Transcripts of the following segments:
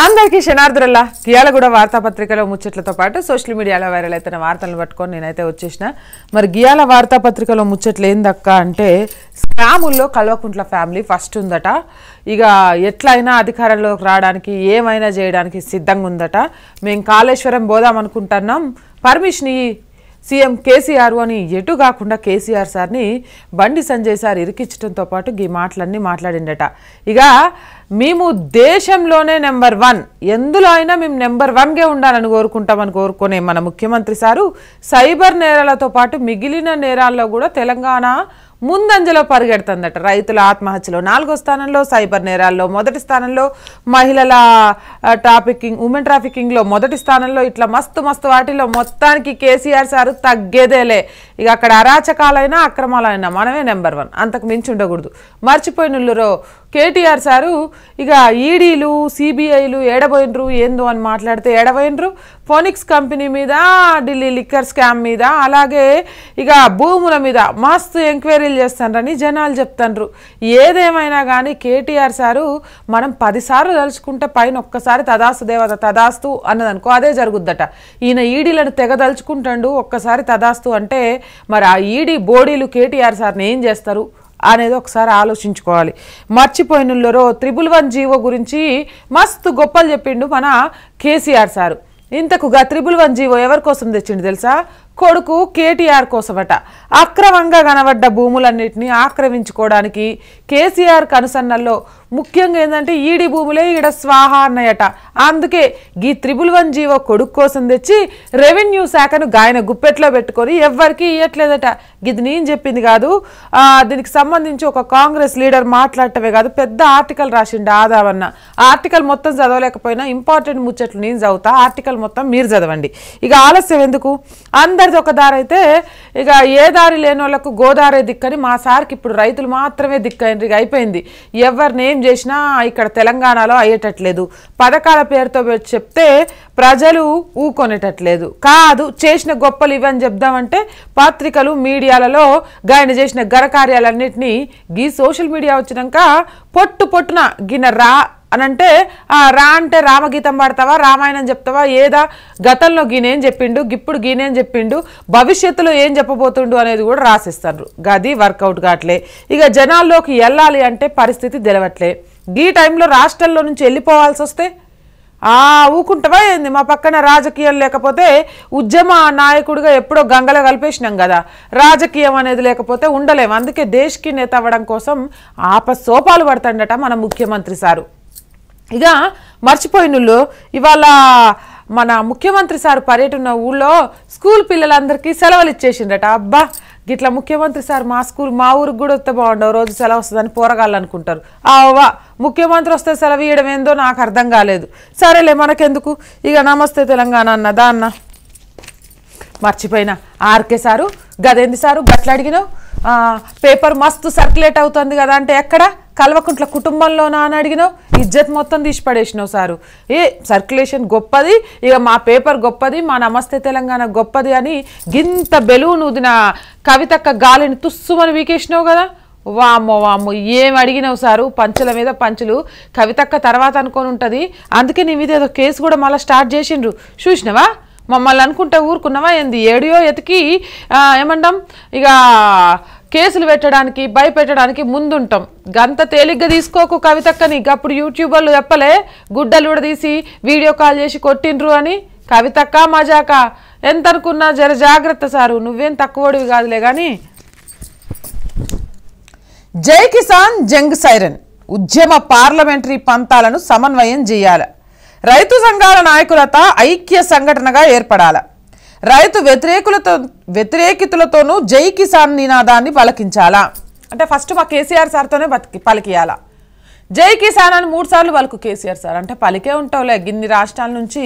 అందరికీ క్షణార్థులల్లా గియాలగూడ వార్తాపత్రికలో ముచ్చట్లతో పాటు సోషల్ మీడియాలో వైరల్ అవుతున్న వార్తలను పట్టుకొని నేనైతే వచ్చేసిన మరి గియాల వార్తాపత్రికలో ముచ్చట్లు ఏందక్క అంటే స్కాముల్లో కల్వకుంట్ల ఫ్యామిలీ ఫస్ట్ ఉందట ఇక ఎట్లయినా అధికారంలోకి రావడానికి ఏమైనా చేయడానికి సిద్ధంగా ఉందట మేము కాళేశ్వరం పోదాం అనుకుంటున్నాం పర్మిషన్ సీఎం కేసీఆర్ అని ఎటు కాకుండా కేసీఆర్ సార్ని బండి సంజయ్ సార్ ఇరికించడంతో పాటు ఈ మాటలన్నీ మాట్లాడిండట ఇక మేము దేశంలోనే నెంబర్ వన్ ఎందులో అయినా మేము నెంబర్ వన్గా ఉండాలని కోరుకుంటామని కోరుకునే మన ముఖ్యమంత్రి సారు సైబర్ నేరాలతో పాటు మిగిలిన నేరాల్లో కూడా తెలంగాణ ముందంజలో పరిగెడుతుందట రైతుల ఆత్మహత్యలో నాలుగో స్థానంలో సైబర్ నేరాల్లో మొదటి స్థానంలో మహిళల ట్రాఫికింగ్ ఉమెన్ ట్రాఫికింగ్లో మొదటి స్థానంలో ఇట్లా మస్తు మస్తు వాటిలో మొత్తానికి కేసీఆర్ సారు తగ్గేదేలే ఇక అక్కడ అరాచకాలైనా అక్రమాలైనా మనమే నెంబర్ వన్ అంతకు మించి ఉండకూడదు మర్చిపోయిన కేటీఆర్ సారు ఇక ఈడీలు సిబిఐలు ఏడబోయినరు ఏందో అని మాట్లాడితే ఏడబోయినరు ఫోనిక్స్ కంపెనీ మీద ఢిల్లీ లిక్కర్ స్కామ్ మీద అలాగే ఇక భూముల మీద మస్తు ఎంక్వైరీలు చేస్తానని జనాలు చెప్తాండ్రు ఏదేమైనా కానీ కేటీఆర్ సారు మనం పదిసార్లు తలుచుకుంటే పైన ఒక్కసారి తదాస్తు దేవత తదాస్తు అన్నదనుకో అదే జరుగుద్దట ఈయన ఈడీలను తెగదలుచుకుంటాడు ఒక్కసారి తదాస్తు అంటే మరి ఆ ఈడీ బోడీలు కేటీఆర్ సార్ని ఏం చేస్తారు అనేది ఒకసారి ఆలోచించుకోవాలి మర్చిపోయినలో త్రిబుల్ వన్ జీవో గురించి మస్తు గొప్పలు చెప్పిండు మన కేసీఆర్ సారు ఇంతకుగా త్రిబుల్ వన్ జీవో ఎవరి కోసం తెచ్చిండు తెలుసా కొడుకు కేటీఆర్ కోసమట అక్రమంగా కనబడ్డ భూములన్నింటినీ ఆక్రమించుకోవడానికి కేసీఆర్ కనుసన్నల్లో ముఖ్యంగా ఏంటంటే ఈడి భూములే ఈడ స్వాహ అన్నయట అందుకే గీ త్రిబుల్ వన్ జీవో కొడుకు కోసం తెచ్చి రెవెన్యూ శాఖను గాయన గుప్పెట్లో పెట్టుకొని ఎవ్వరికీ ఇవ్వట్లేదట గిది నేను చెప్పింది కాదు దీనికి సంబంధించి ఒక కాంగ్రెస్ లీడర్ మాట్లాడటమే కాదు పెద్ద ఆర్టికల్ రాసిండు ఆదావన్న ఆర్టికల్ మొత్తం చదవలేకపోయినా ఇంపార్టెంట్ ముచ్చట్లు నేను చదువుతా ఆర్టికల్ మొత్తం మీరు చదవండి ఇక ఆలస్యం ఎందుకు అంద పెడితే ఒక దారి అయితే ఇక ఏ దారి లేని వాళ్ళకు గోదారే దిక్కని మా సార్కి ఇప్పుడు రైతులు మాత్రమే దిక్కైంది ఇక అయిపోయింది ఎవరిని చేసినా ఇక్కడ తెలంగాణలో అయ్యేటట్లేదు పథకాల పేరుతో చెప్తే ప్రజలు ఊకొనేటట్లేదు కాదు చేసిన గొప్పలు ఇవని చెప్దామంటే పత్రికలు మీడియాలలో గాయన చేసిన ఘన కార్యాలన్నింటినీ గీ సోషల్ మీడియా వచ్చినాక పొట్టు పొట్టున గిన రా అని అంటే రా అంటే రామగీతం పాడతావా రామాయణం చెప్తావా ఏదా గతంలో గీనేం చెప్పిండు గిప్పుడు గీనేం చెప్పిండు భవిష్యత్తులో ఏం చెప్పబోతుండు అనేది కూడా రాసిస్తారు గది వర్కౌట్ కావట్లే ఇక జనాల్లోకి వెళ్ళాలి అంటే పరిస్థితి తెలవట్లే ఈ టైంలో రాష్ట్రంలో నుంచి వెళ్ళిపోవాల్సి వస్తే ఆ ఊకుంటవా ఏంది మా పక్కన రాజకీయం లేకపోతే ఉద్యమ నాయకుడిగా ఎప్పుడో గంగల కలిపేసినాం కదా రాజకీయం అనేది లేకపోతే ఉండలేము అందుకే దేశ్కి నేత అవ్వడం కోసం ఆప సోపాలు పడతాడట మన ముఖ్యమంత్రి సారు ఇక మర్చిపోయినళ్ళు ఇవాళ మన ముఖ్యమంత్రి సారు పర్యటన ఊళ్ళో స్కూల్ పిల్లలందరికీ సెలవులు ఇచ్చేసిండట అబ్బా గిట్లా ముఖ్యమంత్రి సార్ మా స్కూల్ మా ఊరికి కూడా వస్తే బాగుండవు రోజు సెలవు వస్తుందని పోరగాళ్ళు అనుకుంటారు ఆవా ముఖ్యమంత్రి వస్తే సెలవు ఇయడం ఏందో నాకు అర్థం కాలేదు సరేలే మనకెందుకు ఇక నమస్తే తెలంగాణ అన్న అన్న మర్చిపోయినా ఆర్కే సారు గదేంది సారు గట్లా అడిగినావు పేపర్ మస్తు సర్క్యులేట్ అవుతుంది కదా అంటే ఎక్కడ కల్వకుంట్ల కుటుంబంలోనా అని అడిగినావు ఇజ్జత్ మొత్తం తీసి పడేసినావు సారు ఏ సర్క్యులేషన్ గొప్పది ఇక మా పేపర్ గొప్పది మా నమస్తే తెలంగాణ గొప్పది అని గింత బెలూన్ ఉదిన కవితక్క గాలిని తుస్సుమని వీకేసినావు కదా వామ్మో వామ్మో ఏం అడిగినావు సారు పంచుల మీద పంచులు కవితక్క తర్వాత అనుకొని ఉంటుంది అందుకే నీ మీద ఏదో కేసు కూడా మళ్ళీ స్టార్ట్ చేసిండ్రు చూసినావా మమ్మల్ని అనుకుంటే ఊరుకున్నావా ఏంది ఏడియో ఎతికి ఏమంటాం ఇక కేసులు పెట్టడానికి భయపెట్టడానికి ముందుంటాం గంత తేలిగ్గా తీసుకోకు కవితక్కని అప్పుడు యూట్యూబ్ వాళ్ళు చెప్పలే గుడ్డలు కూడా తీసి వీడియో కాల్ చేసి కొట్టిండ్రు అని కవితక్క మజాక ఎంత అనుకున్నా జర జాగ్రత్త సారు నువ్వేం తక్కువడివి కాదులే కానీ జై కిసాన్ జంగ్ సైరన్ ఉద్యమ పార్లమెంటరీ పంతాలను సమన్వయం చేయాలి రైతు సంఘాల నాయకులత ఐక్య సంఘటనగా ఏర్పడాలి రైతు వ్యతిరేకులతో వ్యతిరేకితులతోనూ జై కిసాన్ నినాదాన్ని పలికించాలా అంటే ఫస్ట్ మా కేసీఆర్ సార్తోనే బతికి పలికియాలా జై కిసాన్ అని మూడు సార్లు వాళ్ళకు కేసీఆర్ సార్ అంటే పలికే ఉంటావులే గిన్ని రాష్ట్రాల నుంచి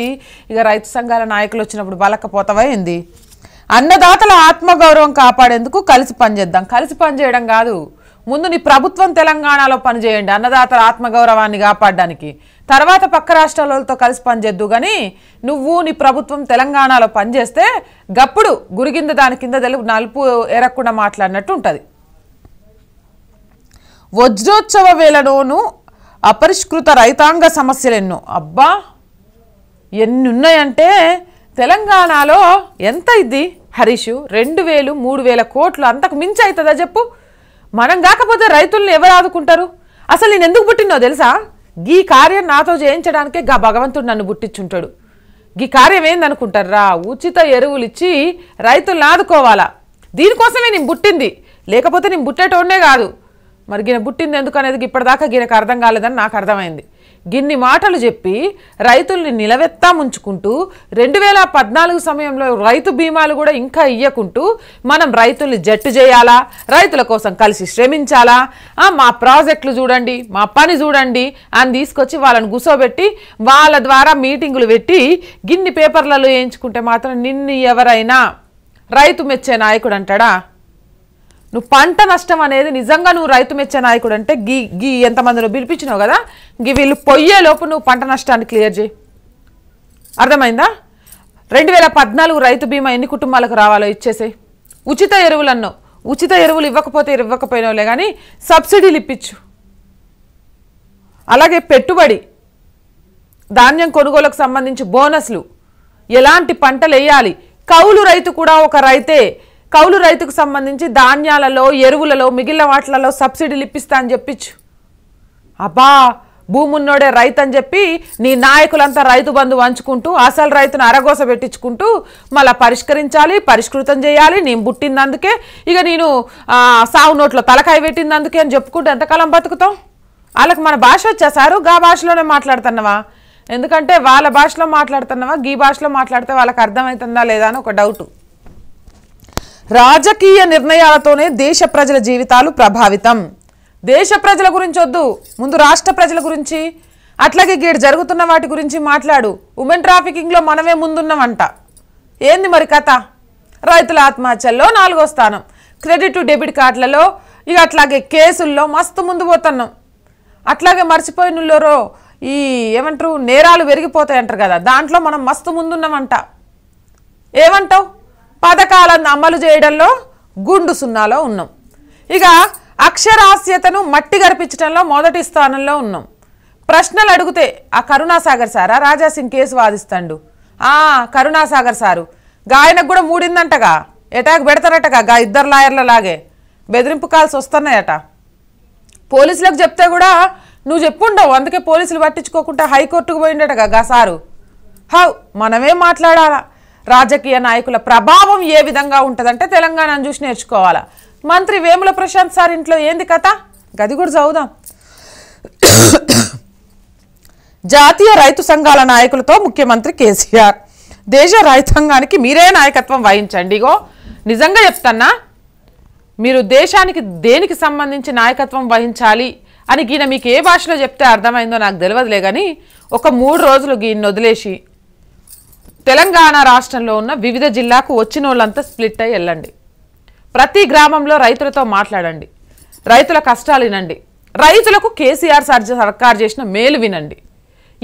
ఇక రైతు సంఘాల నాయకులు వచ్చినప్పుడు బలకపోతావా ఏంది అన్నదాతల ఆత్మగౌరవం కాపాడేందుకు కలిసి పనిచేద్దాం కలిసి పనిచేయడం కాదు ముందు నీ ప్రభుత్వం తెలంగాణలో పనిచేయండి అన్నదాతల ఆత్మగౌరవాన్ని కాపాడడానికి తర్వాత పక్క రాష్ట్రాలతో కలిసి పనిచేద్దు కానీ నువ్వు నీ ప్రభుత్వం తెలంగాణలో పనిచేస్తే గప్పుడు గురిగింద దాని కింద తెలుగు నలుపు ఎరక్కుండా మాట్లాడినట్టు ఉంటుంది వజ్రోత్సవ వేళలోనూ అపరిష్కృత రైతాంగ సమస్యలు ఎన్నో అబ్బా ఎన్ని ఉన్నాయంటే తెలంగాణలో ఎంత ఇది హరీషు రెండు వేలు మూడు వేల కోట్లు అంతకు మించి అవుతుందా చెప్పు మనం కాకపోతే రైతులను ఎవరు ఆదుకుంటారు అసలు నేను ఎందుకు పుట్టినో తెలుసా గీ కార్యం నాతో చేయించడానికే గా భగవంతుడు నన్ను పుట్టించుంటాడు గీ కార్యం ఏందనుకుంటారా ఉచిత ఎరువులు ఇచ్చి రైతుల్ని ఆదుకోవాలా దీనికోసమే నేను పుట్టింది లేకపోతే నేను పుట్టేటోడే కాదు మరి గిన పుట్టింది ఎందుకు అనేది ఇప్పటిదాకా గీనకు అర్థం కాలేదని నాకు అర్థమైంది గిన్ని మాటలు చెప్పి రైతుల్ని నిలవెత్తా ముంచుకుంటూ రెండు వేల పద్నాలుగు సమయంలో రైతు బీమాలు కూడా ఇంకా ఇయ్యకుంటూ మనం రైతుల్ని జట్టు చేయాలా రైతుల కోసం కలిసి శ్రమించాలా మా ప్రాజెక్టులు చూడండి మా పని చూడండి అని తీసుకొచ్చి వాళ్ళని గుసోబెట్టి వాళ్ళ ద్వారా మీటింగులు పెట్టి గిన్ని పేపర్లలో వేయించుకుంటే మాత్రం నిన్ను ఎవరైనా రైతు మెచ్చే నాయకుడు అంటాడా నువ్వు పంట నష్టం అనేది నిజంగా నువ్వు రైతు మెచ్చే నాయకుడు అంటే గీ గీ నువ్వు పిలిపించినావు కదా గీ వీళ్ళు పొయ్యేలోపు నువ్వు పంట నష్టాన్ని క్లియర్ చేయి అర్థమైందా రెండు వేల పద్నాలుగు రైతు బీమా ఎన్ని కుటుంబాలకు రావాలో ఇచ్చేసే ఉచిత ఎరువులు అన్నావు ఉచిత ఎరువులు ఇవ్వకపోతే ఇవ్వకపోయినావులే కానీ సబ్సిడీలు ఇప్పించు అలాగే పెట్టుబడి ధాన్యం కొనుగోలకు సంబంధించి బోనస్లు ఎలాంటి పంటలు వేయాలి కౌలు రైతు కూడా ఒక రైతే కౌలు రైతుకు సంబంధించి ధాన్యాలలో ఎరువులలో మిగిలిన వాటిలలో సబ్సిడీలు ఇప్పిస్తా అని చెప్పించు అబ్బా భూమున్నోడే రైతు అని చెప్పి నీ నాయకులంతా రైతు బంధు వంచుకుంటూ అసలు రైతును అరగోస పెట్టించుకుంటూ మళ్ళీ పరిష్కరించాలి పరిష్కృతం చేయాలి నేను పుట్టిందందుకే ఇక నేను సాగు నోట్లో తలకాయ పెట్టిందందుకే అని చెప్పుకుంటూ ఎంతకాలం బతుకుతాం వాళ్ళకి మన భాష వచ్చేసారు గా భాషలోనే మాట్లాడుతున్నావా ఎందుకంటే వాళ్ళ భాషలో మాట్లాడుతున్నావా గీ భాషలో మాట్లాడితే వాళ్ళకి అర్థమవుతుందా లేదా అని ఒక డౌటు రాజకీయ నిర్ణయాలతోనే దేశ ప్రజల జీవితాలు ప్రభావితం దేశ ప్రజల గురించి వద్దు ముందు రాష్ట్ర ప్రజల గురించి అట్లాగే గీడు జరుగుతున్న వాటి గురించి మాట్లాడు ఉమెన్ ట్రాఫికింగ్లో మనమే ముందున్నామంట ఏంది మరి కథ రైతుల ఆత్మహత్యల్లో నాలుగో స్థానం క్రెడిట్ డెబిట్ కార్డులలో ఇక అట్లాగే కేసుల్లో మస్తు ముందు పోతున్నాం అట్లాగే మర్చిపోయిన ఈ ఏమంటారు నేరాలు పెరిగిపోతాయంటారు కదా దాంట్లో మనం మస్తు ముందున్నామంట ఏమంటావు పథకాలను అమలు చేయడంలో గుండు సున్నాలో ఉన్నాం ఇక అక్షరాస్యతను మట్టి గడిపించడంలో మొదటి స్థానంలో ఉన్నాం ప్రశ్నలు అడిగితే ఆ కరుణాసాగర్ సారా రాజాసింగ్ కేసు వాదిస్తాడు ఆ కరుణాసాగర్ సారు గాయనకు కూడా మూడిందంటగా ఎటాక్ పెడతారటగా గా ఇద్దరు లాయర్ల లాగే బెదిరింపు కాల్స్ వస్తున్నాయట పోలీసులకు చెప్తే కూడా నువ్వు చెప్పుండవు అందుకే పోలీసులు పట్టించుకోకుండా హైకోర్టుకు పోయిండటగా గా సారు హౌ మనమే మాట్లాడాలా రాజకీయ నాయకుల ప్రభావం ఏ విధంగా ఉంటుందంటే తెలంగాణను చూసి నేర్చుకోవాలా మంత్రి వేముల ప్రశాంత్ సార్ ఇంట్లో ఏంది కథ గది కూడా చదువుదాం జాతీయ రైతు సంఘాల నాయకులతో ముఖ్యమంత్రి కేసీఆర్ దేశ రైతాంగానికి మీరే నాయకత్వం వహించండి ఇగో నిజంగా చెప్తన్నా మీరు దేశానికి దేనికి సంబంధించి నాయకత్వం వహించాలి అని ఈయన మీకు ఏ భాషలో చెప్తే అర్థమైందో నాకు తెలియదులే కానీ ఒక మూడు రోజులు గీన్ని వదిలేసి తెలంగాణ రాష్ట్రంలో ఉన్న వివిధ జిల్లాకు వచ్చిన వాళ్ళంతా స్ప్లిట్ అయ్యి వెళ్ళండి ప్రతి గ్రామంలో రైతులతో మాట్లాడండి రైతుల కష్టాలు వినండి రైతులకు కేసీఆర్ సర్కారు చేసిన మేలు వినండి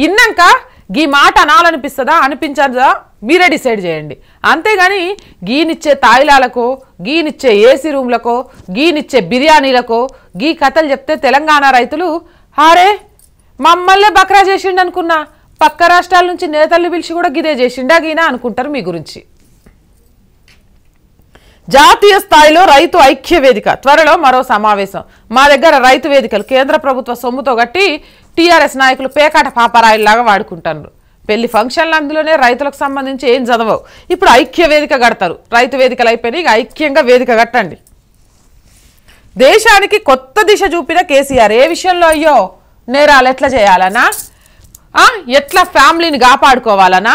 ఇన్నాక గీ మాట అనాలనిపిస్తుందా అనిపించదా మీరే డిసైడ్ చేయండి అంతేగాని గీనిచ్చే తాయిలాలకో గీనిచ్చే ఏసీ రూమ్లకో గీనిచ్చే బిర్యానీలకో గీ కథలు చెప్తే తెలంగాణ రైతులు హారే మమ్మల్నే బక్రా చేసిండు అనుకున్నా పక్క రాష్ట్రాల నుంచి నేతలు పిలిచి కూడా గిదే చేసిండా గీనా అనుకుంటారు మీ గురించి జాతీయ స్థాయిలో రైతు ఐక్య వేదిక త్వరలో మరో సమావేశం మా దగ్గర రైతు వేదికలు కేంద్ర ప్రభుత్వ సొమ్ముతో గట్టి టీఆర్ఎస్ నాయకులు పేకాట పాపరాయిల్లాగా వాడుకుంటారు పెళ్లి ఫంక్షన్లు అందులోనే రైతులకు సంబంధించి ఏం చదవవు ఇప్పుడు ఐక్య వేదిక కడతారు రైతు వేదికలు అయిపోయినాయి ఐక్యంగా వేదిక కట్టండి దేశానికి కొత్త దిశ చూపిన కేసీఆర్ ఏ విషయంలో అయ్యో నేరాలు ఎట్లా చేయాలన్నా ఎట్లా ఫ్యామిలీని కాపాడుకోవాలనా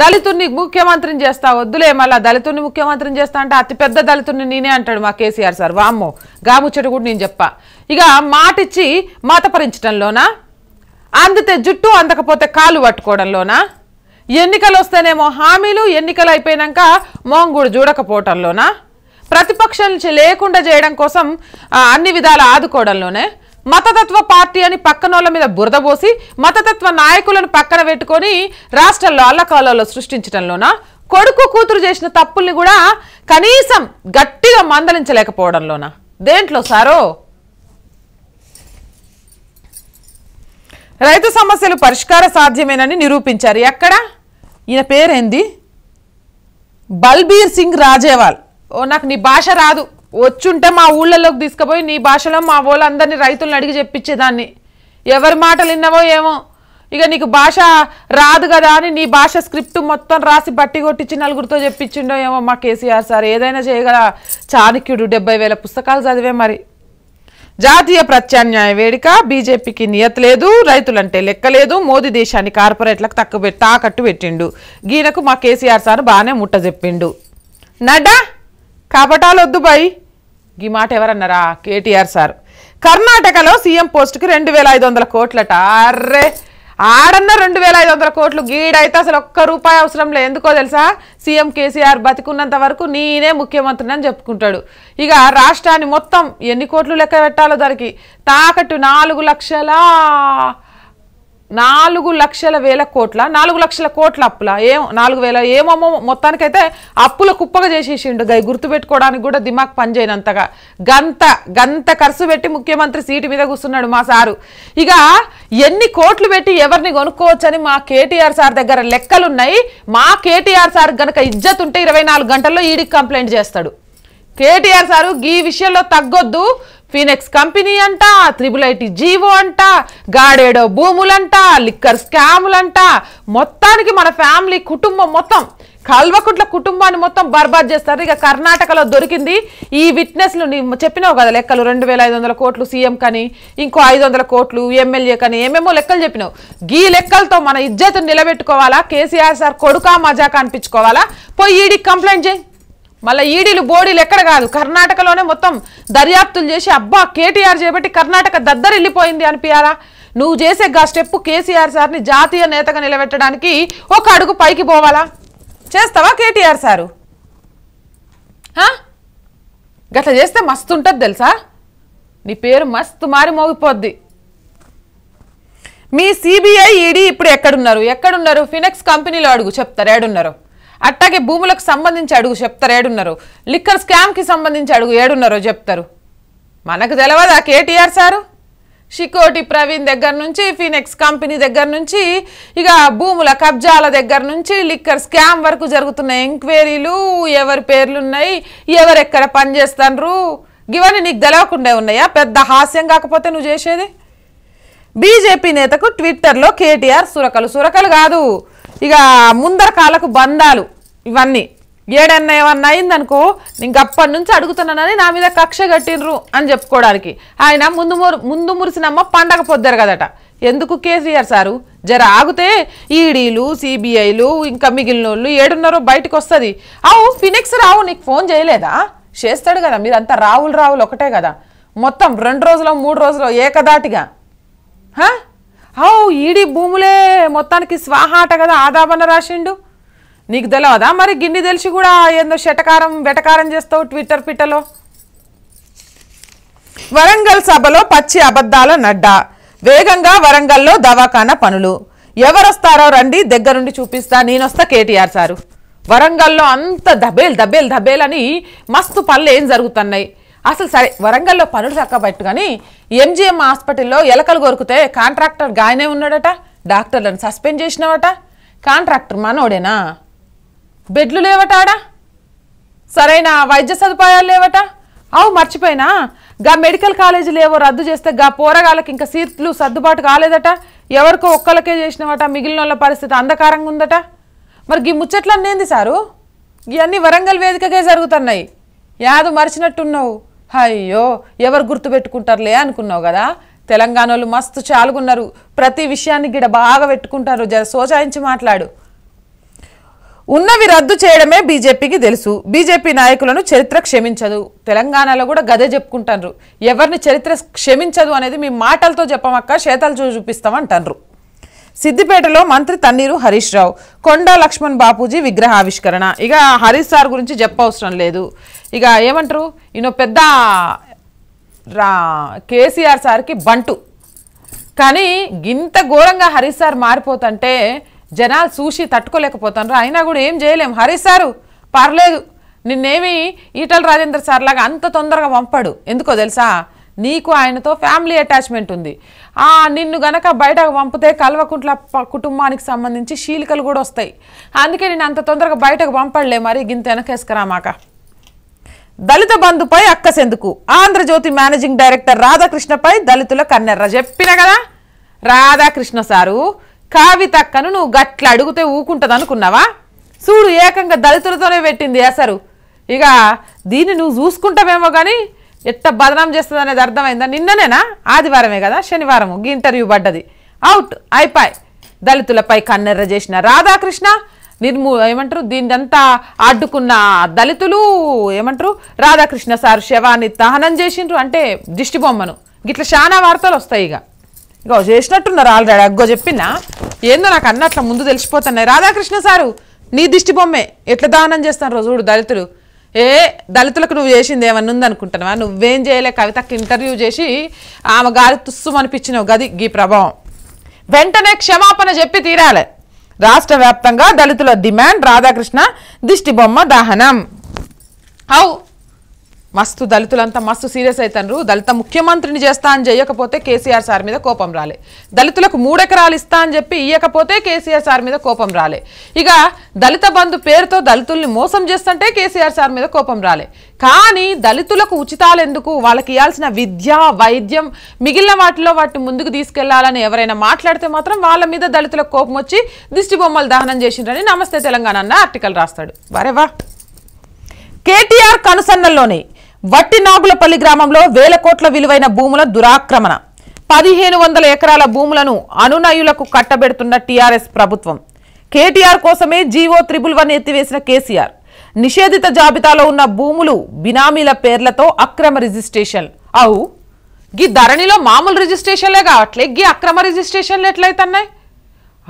దళితుడిని ముఖ్యమంత్రిని చేస్తా వద్దులే మళ్ళా దళితుడిని ముఖ్యమంత్రిని చేస్తా అంటే అతిపెద్ద దళితుడిని నేనే అంటాడు మా కేసీఆర్ సార్ వామ్మో గాముచ్చటి కూడా నేను చెప్పా ఇక మాటిచ్చి మతపరించడంలోనా అందితే జుట్టు అందకపోతే కాలు పట్టుకోవడంలోనా ఎన్నికలు వస్తేనేమో హామీలు ఎన్నికలు అయిపోయినాక మోంగూడు చూడకపోవటంలోనా ప్రతిపక్షం నుంచి లేకుండా చేయడం కోసం అన్ని విధాలు ఆదుకోవడంలోనే మతతత్వ పార్టీ అని పక్కనోళ్ల మీద బురద పోసి మతతత్వ నాయకులను పక్కన పెట్టుకొని రాష్ట్రంలో అల్లకాలలో సృష్టించడంలోనా కొడుకు కూతురు చేసిన తప్పుల్ని కూడా కనీసం గట్టిగా మందలించలేకపోవడంలోనా దేంట్లో సారో రైతు సమస్యలు పరిష్కార సాధ్యమేనని నిరూపించారు ఎక్కడ ఈయన పేరేంది బల్బీర్ సింగ్ రాజేవాల్ ఓ నాకు నీ భాష రాదు వచ్చుంటే మా ఊళ్ళలోకి తీసుకుపోయి నీ భాషలో మా వాళ్ళందరినీ రైతులను అడిగి చెప్పించేదాన్ని ఎవరి మాటలు విన్నావో ఏమో ఇక నీకు భాష రాదు కదా అని నీ భాష స్క్రిప్ట్ మొత్తం రాసి బట్టి కొట్టించి నలుగురితో చెప్పించిండో ఏమో మా కేసీఆర్ సార్ ఏదైనా చేయగల చాణక్యుడు డెబ్బై వేల పుస్తకాలు చదివే మరి జాతీయ ప్రత్యామ్నాయ వేడిక బీజేపీకి నియత లేదు రైతులంటే లెక్కలేదు మోదీ దేశాన్ని కార్పొరేట్లకు తక్కువ తాకట్టు పెట్టిండు గీనకు మా కేసీఆర్ సార్ బాగానే ముట్ట చెప్పిండు నడ్డా కపటాలు వద్దు బై ఈ మాట ఎవరన్నారా కేటీఆర్ సార్ కర్ణాటకలో సీఎం పోస్టుకి రెండు వేల ఐదు వందల కోట్లట అర్రే ఆడన్న రెండు వేల ఐదు వందల కోట్లు గీడైతే అసలు ఒక్క రూపాయి అవసరం లేదు ఎందుకో తెలుసా సీఎం కేసీఆర్ బతికున్నంత వరకు నేనే ముఖ్యమంత్రిని అని చెప్పుకుంటాడు ఇక రాష్ట్రాన్ని మొత్తం ఎన్ని కోట్లు లెక్క పెట్టాలో దానికి తాకట్టు నాలుగు లక్షల నాలుగు లక్షల వేల కోట్ల నాలుగు లక్షల కోట్ల అప్పుల ఏం నాలుగు వేల ఏమో మొత్తానికైతే అప్పుల కుప్పగా చేసేసిండు గై గుర్తుపెట్టుకోవడానికి కూడా దిమాగ్ పనిచేయనంతగా గంత గంత ఖర్చు పెట్టి ముఖ్యమంత్రి సీటు మీద కూర్చున్నాడు మా సారు ఇక ఎన్ని కోట్లు పెట్టి ఎవరిని కొనుక్కోవచ్చని మా కేటీఆర్ సార్ దగ్గర లెక్కలున్నాయి మా కేటీఆర్ సార్ గనక ఇజ్జత్ ఉంటే ఇరవై గంటల్లో ఈడికి కంప్లైంట్ చేస్తాడు కేటీఆర్ సారు ఈ విషయంలో తగ్గొద్దు ఫినెక్స్ కంపెనీ అంట త్రిబుల్ ఐటీ జీవో అంట గాడేడో భూములంట లిక్కర్ స్కాములంట మొత్తానికి మన ఫ్యామిలీ కుటుంబం మొత్తం కల్వకుట్ల కుటుంబాన్ని మొత్తం బర్బాద్ చేస్తారు ఇక కర్ణాటకలో దొరికింది ఈ విట్నెస్లు చెప్పినావు కదా లెక్కలు రెండు వేల ఐదు వందల కోట్లు సీఎం కని ఇంకో ఐదు వందల కోట్లు ఎమ్మెల్యే కని ఏమేమో లెక్కలు చెప్పినావు గీ లెక్కలతో మన ఇజ్జత్ నిలబెట్టుకోవాలా కేసీఆర్ సార్ కొడుకా మజాకా అనిపించుకోవాలా పోయి ఈడికి కంప్లైంట్ చేయి మళ్ళీ ఈడీలు బోడీలు ఎక్కడ కాదు కర్ణాటకలోనే మొత్తం దర్యాప్తులు చేసి అబ్బా కేటీఆర్ చేపట్టి కర్ణాటక దద్దరిల్లిపోయింది అనిపించారా నువ్వు చేసే గా స్టెప్ కేసీఆర్ సార్ని జాతీయ నేతగా నిలబెట్టడానికి ఒక అడుగు పైకి పోవాలా చేస్తావా కేటీఆర్ సారు గత చేస్తే మస్తు ఉంటుంది తెలుసా నీ పేరు మస్తు మారి మోగిపోద్ది మీ సిబిఐ ఈడీ ఇప్పుడు ఎక్కడున్నారు ఎక్కడున్నారు ఫినెక్స్ కంపెనీలో అడుగు చెప్తారు ఏడున్నారు అట్టాగే భూములకు సంబంధించి అడుగు చెప్తారు ఏడున్నారు లిక్కర్ స్కామ్కి సంబంధించి అడుగు ఏడున్నారో చెప్తారు మనకు తెలవదా ఆ కేటీఆర్ సారు షికోటి ప్రవీణ్ దగ్గర నుంచి ఫినెక్స్ కంపెనీ దగ్గర నుంచి ఇక భూముల కబ్జాల దగ్గర నుంచి లిక్కర్ స్కామ్ వరకు జరుగుతున్న ఎంక్వైరీలు ఎవరి పేర్లు ఎవరు ఎవరెక్కడ పనిచేస్తాన్రు ఇవన్నీ నీకు తెలవకుండా ఉన్నాయా పెద్ద హాస్యం కాకపోతే నువ్వు చేసేది బీజేపీ నేతకు ట్విట్టర్లో కేటీఆర్ సురకలు సురకలు కాదు ఇక ముందర కాలకు బంధాలు ఇవన్నీ ఏడన్నా ఏమన్నా అయిందనుకో నీకు అప్పటి నుంచి అడుగుతున్నానని నా మీద కక్ష కట్టినరు అని చెప్పుకోవడానికి ఆయన ముందు ముందు మురిసినమ్మ పండగ పొద్దురు కదట ఎందుకు కేసీఆర్ సారు జర ఆగితే ఈడీలు సిబిఐలు ఇంకా మిగిలిన వాళ్ళు ఏడున్నారో బయటకు వస్తుంది అవు ఫినిక్స్ రావు నీకు ఫోన్ చేయలేదా చేస్తాడు కదా మీరంతా రావులు రావులు ఒకటే కదా మొత్తం రెండు రోజులు మూడు రోజులు ఏకదాటిగా అవు ఈడీ భూములే మొత్తానికి స్వాహాట కదా ఆదాబన రాసిండు నీకు తెలియదా మరి గిన్ని తెలిసి కూడా ఏందో శటకారం వెటకారం చేస్తావు ట్విట్టర్ పిట్టలో వరంగల్ సభలో పచ్చి అబద్ధాల నడ్డా వేగంగా వరంగల్లో దవాఖానా పనులు ఎవరొస్తారో రండి దగ్గరుండి చూపిస్తా నేనొస్తా కేటీఆర్ సారు వరంగల్లో అంత దబేల్ దబేల్ దబేల్ అని మస్తు పనులు ఏం జరుగుతున్నాయి అసలు సరే వరంగల్లో పనులు చక్కబెట్టు కానీ ఎంజిఎం హాస్పిటల్లో ఎలకలు కొరికితే కాంట్రాక్టర్ గాయనే ఉన్నాడట డాక్టర్లను సస్పెండ్ చేసినావట కాంట్రాక్టర్ మనోడేనా బెడ్లు లేవటాడా సరైన వైద్య సదుపాయాలు లేవట అవు మర్చిపోయినా గా మెడికల్ కాలేజీలు ఏవో రద్దు చేస్తే గా పోరగాళ్ళకి ఇంకా సీట్లు సర్దుబాటు కాలేదట ఎవరికో ఒక్కలకే చేసినవట మిగిలిన వాళ్ళ పరిస్థితి అంధకారంగా ఉందట మరి గీ ముచ్చట్లన్నీ ఏంది సారు ఇవన్నీ వరంగల్ వేదికకే జరుగుతున్నాయి యాదు మరిచినట్టున్నావు అయ్యో ఎవరు గుర్తుపెట్టుకుంటారులే అనుకున్నావు కదా తెలంగాణలో మస్తు చాలుగున్నారు ప్రతి విషయాన్ని గిడ బాగా పెట్టుకుంటారు జర సోచాయించి మాట్లాడు ఉన్నవి రద్దు చేయడమే బీజేపీకి తెలుసు బీజేపీ నాయకులను చరిత్ర క్షమించదు తెలంగాణలో కూడా గదే చెప్పుకుంటారు ఎవరిని చరిత్ర క్షమించదు అనేది మీ మాటలతో చెప్పమక్క శేతలు చూపిస్తామంటారు సిద్దిపేటలో మంత్రి తన్నీరు హరీష్ రావు కొండా లక్ష్మణ్ బాపూజీ విగ్రహావిష్కరణ ఇక హరీష్ సార్ గురించి చెప్పవసరం లేదు ఇక ఏమంటారు ఈయన పెద్ద రా కేసీఆర్ సార్కి బంటు కానీ ఇంత ఘోరంగా హరీష్ సార్ మారిపోతుంటే జనాలు చూసి తట్టుకోలేకపోతాను అయినా కూడా ఏం చేయలేం హరీష్ సారు పర్లేదు నిన్నేమి ఈటల రాజేంద్ర సార్ లాగా అంత తొందరగా పంపడు ఎందుకో తెలుసా నీకు ఆయనతో ఫ్యామిలీ అటాచ్మెంట్ ఉంది ఆ నిన్ను గనక బయటకు పంపితే కల్వకుంట్ల కుటుంబానికి సంబంధించి శీలికలు కూడా వస్తాయి అందుకే నేను అంత తొందరగా బయటకు పంపడలే మరి గింత వెనకేసుకురామాక దళిత బంధుపై అక్కసెందుకు ఆంధ్రజ్యోతి మేనేజింగ్ డైరెక్టర్ రాధాకృష్ణపై దళితుల కన్నెర్ర చెప్పిన కదా రాధాకృష్ణ సారు తక్కను నువ్వు గట్ల అడుగుతే ఊకుంటుంది అనుకున్నావా చూడు ఏకంగా దళితులతోనే పెట్టింది అసలు ఇక దీన్ని నువ్వు చూసుకుంటావేమో కానీ ఎట్ట బదనాం చేస్తుంది అనేది అర్థమైందా నిన్ననేనా ఆదివారమే కదా శనివారం ఇంటర్వ్యూ పడ్డది అవుట్ అయిపోయి దళితులపై కన్నెర్ర చేసిన రాధాకృష్ణ నిర్మూ ఏమంటారు దీన్నంతా అడ్డుకున్న దళితులు ఏమంటారు రాధాకృష్ణ సార్ శవాన్ని దహనం చేసిండ్రు అంటే దిష్టిబొమ్మను గిట్ల చాలా వార్తలు వస్తాయి ఇక ఇంకో చేసినట్టున్నారు ఆల్రెడీ అగ్గో చెప్పినా ఏందో నాకు అన్నట్ల ముందు తెలిసిపోతున్నాయి రాధాకృష్ణ సారు నీ దిష్టి బొమ్మే ఎట్లా దానం చేస్తాను చూడు దళితులు ఏ దళితులకు నువ్వు చేసింది ఏమన్నా ఉందనుకుంటున్నావా నువ్వేం చేయలే కవితకి ఇంటర్వ్యూ చేసి ఆమె గారి తుస్సు అనిపించినావు గది గీ ప్రభావం వెంటనే క్షమాపణ చెప్పి తీరాలి రాష్ట్ర వ్యాప్తంగా దళితుల డిమాండ్ రాధాకృష్ణ దిష్టి బొమ్మ దహనం అవు మస్తు దళితులంతా మస్తు సీరియస్ అవుతారు దళిత ముఖ్యమంత్రిని చేస్తా అని చేయకపోతే కేసీఆర్ సార్ మీద కోపం రాలే దళితులకు మూడెకరాలు ఇస్తా అని చెప్పి ఇయ్యకపోతే కేసీఆర్ సార్ మీద కోపం రాలే ఇక దళిత బంధు పేరుతో దళితుల్ని మోసం చేస్తుంటే కేసీఆర్ సార్ మీద కోపం రాలే కానీ దళితులకు ఉచితాలు ఎందుకు వాళ్ళకి ఇవ్వాల్సిన విద్య వైద్యం మిగిలిన వాటిలో వాటిని ముందుకు తీసుకెళ్లాలని ఎవరైనా మాట్లాడితే మాత్రం వాళ్ళ మీద దళితులకు కోపం వచ్చి దిష్టి బొమ్మలు దహనం చేసిండ్రని నమస్తే తెలంగాణ అన్న ఆర్టికల్ రాస్తాడు వరేవా కేటీఆర్ కనుసన్నల్లోనే వట్టినాగులపల్లి గ్రామంలో వేల కోట్ల విలువైన భూముల దురాక్రమణ పదిహేను వందల ఎకరాల భూములను అనునయులకు కట్టబెడుతున్న టీఆర్ఎస్ ప్రభుత్వం కేటీఆర్ కోసమే జీవో త్రిబుల్ వన్ ఎత్తివేసిన కేసీఆర్ నిషేధిత జాబితాలో ఉన్న భూములు బినామీల పేర్లతో అక్రమ రిజిస్ట్రేషన్ అవు గీ ధరణిలో మామూలు రిజిస్ట్రేషన్లే కావట్లే గీ అక్రమ రిజిస్ట్రేషన్లు ఎట్లయితున్నాయి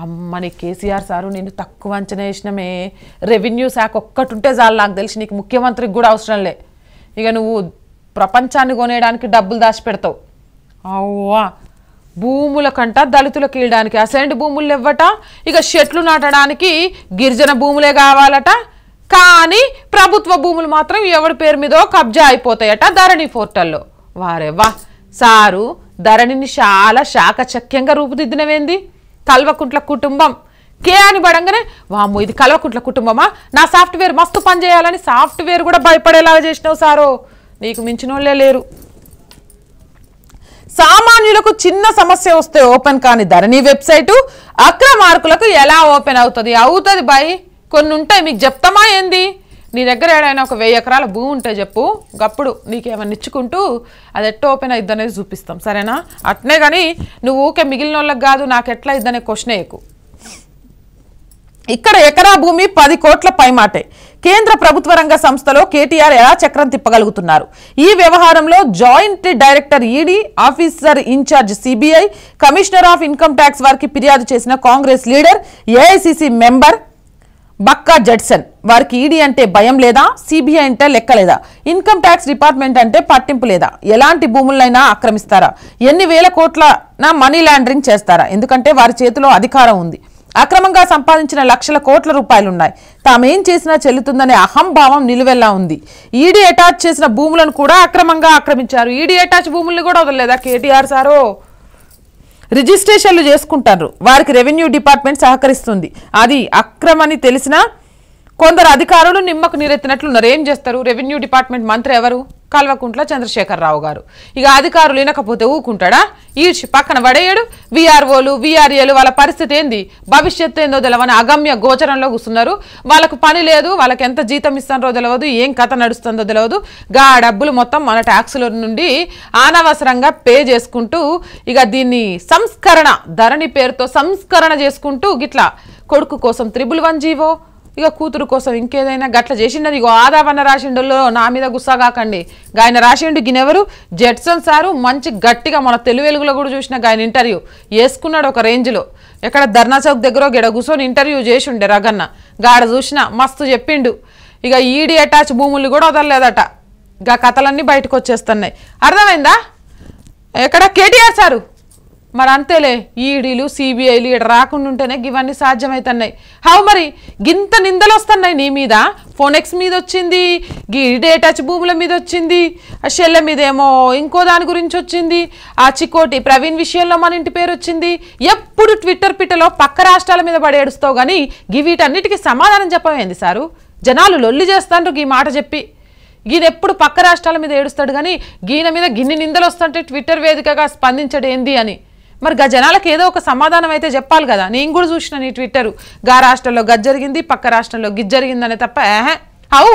అమ్మని కేసీఆర్ సారు నేను తక్కువ అంచనా వేసినమే రెవెన్యూ శాఖ ఒక్కటుంటే చాలు నాకు తెలిసి నీకు ముఖ్యమంత్రికి కూడా అవసరం లే ఇక నువ్వు ప్రపంచాన్ని కొనేయడానికి డబ్బులు దాచిపెడతావు అవ్వా భూముల కంట దళితులకు ఇవ్వడానికి అసైన్డ్ భూములు ఇవ్వట ఇక చెట్లు నాటడానికి గిరిజన భూములే కావాలట కానీ ప్రభుత్వ భూములు మాత్రం ఎవరి పేరు మీదో కబ్జా అయిపోతాయట ధరణి పోర్టల్లో వారేవా సారు ధరణిని చాలా శాఖచక్యంగా రూపుదిద్దినవేంది కల్వకుంట్ల కుటుంబం కే అని పడంగానే వాము ఇది కలవకుట్ల కుటుంబమా నా సాఫ్ట్వేర్ మస్తు పనిచేయాలని సాఫ్ట్వేర్ కూడా భయపడేలాగా చేసినావు సారో నీకు మించినోళ్ళే లేరు సామాన్యులకు చిన్న సమస్య వస్తే ఓపెన్ కాని ధరణి వెబ్సైటు అక్రమార్కులకు ఎలా ఓపెన్ అవుతుంది అవుతుంది బాయ్ కొన్ని ఉంటాయి మీకు చెప్తామా ఏంది నీ దగ్గర ఏడైనా ఒక వెయ్యి ఎకరాల భూమి ఉంటే చెప్పు గప్పుడు నీకేమైనా ఇచ్చుకుంటూ అది ఎట్టు ఓపెన్ అయిద్దనేది చూపిస్తాం సరేనా అట్నే కానీ నువ్వు ఊకే మిగిలిన వాళ్ళకి కాదు నాకు ఎట్లా ఇద్దనే క్వశ్చనే ఎక్కువ ఇక్కడ ఎకరా భూమి పది కోట్ల పైమాటే కేంద్ర ప్రభుత్వ రంగ సంస్థలో కేటీఆర్ ఎలా చక్రం తిప్పగలుగుతున్నారు ఈ వ్యవహారంలో joint director ED officer incharge CBI commissioner of income tax వారికి ఫిర్యాదు చేసిన Congress leader AICC member Bakka Judson వారికి ఈడీ అంటే భయం లేదా సిబిఐ అంటే లెక్కలేదా ఇన్కమ్ ట్యాక్స్ డిపార్ట్మెంట్ అంటే పట్టింపు లేదా ఎలాంటి భూములైనా ఆక్రమిస్తారా ఎన్ని వేల కోట్ల మనీ లాండరింగ్ చేస్తారా ఎందుకంటే వారి చేతిలో అధికారం ఉంది అక్రమంగా సంపాదించిన లక్షల కోట్ల రూపాయలున్నాయి తామేం చేసినా చెల్లుతుందనే అహంభావం నిలువెల్లా ఉంది ఈడీ అటాచ్ చేసిన భూములను కూడా అక్రమంగా ఆక్రమించారు ఈడీ అటాచ్ భూముల్ని కూడా వదలలేదా కేటీఆర్ సారు రిజిస్ట్రేషన్లు చేసుకుంటారు వారికి రెవెన్యూ డిపార్ట్మెంట్ సహకరిస్తుంది అది అక్రమని తెలిసినా కొందరు అధికారులు నిమ్మకు నీరెత్తినట్లున్నారు ఏం చేస్తారు రెవెన్యూ డిపార్ట్మెంట్ మంత్రి ఎవరు కల్వకుంట్ల చంద్రశేఖరరావు గారు ఇక అధికారులు వినకపోతే ఊకుంటాడా ఈడ్చి పక్కన పడేయడు వీఆర్ఓలు వీఆర్ఏలు వాళ్ళ పరిస్థితి ఏంది భవిష్యత్తు ఏందో తెలవని అగమ్య గోచరంలో కూర్చున్నారు వాళ్ళకు పని లేదు వాళ్ళకి ఎంత జీతం ఇస్తారో తెలియదు ఏం కథ నడుస్తుందో తెలియదు గా డబ్బులు మొత్తం మన ట్యాక్స్ల నుండి అనవసరంగా పే చేసుకుంటూ ఇక దీన్ని సంస్కరణ ధరణి పేరుతో సంస్కరణ చేసుకుంటూ గిట్లా కొడుకు కోసం త్రిబుల్ వన్ జీవో ఇక కూతురు కోసం ఇంకేదైనా గట్ల చేసిండది ఇగో ఆదావన్న రాసిండులో నా మీద గుస్సా కాకండి ఆయన రాసిండు గినెవరు జెట్సన్ సారు మంచి గట్టిగా మన తెలుగు వెలుగులో కూడా చూసిన ఆయన ఇంటర్వ్యూ వేసుకున్నాడు ఒక రేంజ్లో ఎక్కడ ధర్నా చౌక్ దగ్గర గిడ కూర్చొని ఇంటర్వ్యూ చేసి ఉండే రగన్న గాడ చూసిన మస్తు చెప్పిండు ఇక ఈడీ అటాచ్ భూములు కూడా వదలలేదట ఇక కథలన్నీ బయటకు వచ్చేస్తున్నాయి అర్థమైందా ఎక్కడ కేటీఆర్ సారు మరి అంతేలే ఈడీలు సిబిఐలు ఇక్కడ రాకుండా ఉంటేనే ఇవన్నీ సాధ్యమవుతున్నాయి హౌ మరి గింత నిందలు వస్తున్నాయి నీ మీద ఫోనెక్స్ మీద వచ్చింది గీ టచ్ భూముల మీద వచ్చింది ఆ షెల్ల మీద ఏమో ఇంకో దాని గురించి వచ్చింది ఆ చికోటి ప్రవీణ్ విషయంలో మన ఇంటి పేరు వచ్చింది ఎప్పుడు ట్విట్టర్ పిట్టలో పక్క రాష్ట్రాల మీద పడి ఏడుస్తావు కానీ వీటన్నిటికీ సమాధానం చెప్పమైంది సారు జనాలు లొల్లి చేస్తాండ్రు ఈ మాట చెప్పి ఈయన ఎప్పుడు పక్క రాష్ట్రాల మీద ఏడుస్తాడు కానీ ఈయన మీద గిన్ని నిందలు వస్తుంటే ట్విట్టర్ వేదికగా స్పందించడం ఏంది అని మరి గా జనాలకు ఏదో ఒక సమాధానం అయితే చెప్పాలి కదా నేను కూడా చూసిన నీ ట్విట్టర్ గా రాష్ట్రంలో గజ్జరిగింది పక్క రాష్ట్రంలో గిజ్జరిగిందనే తప్ప ఏహే అవు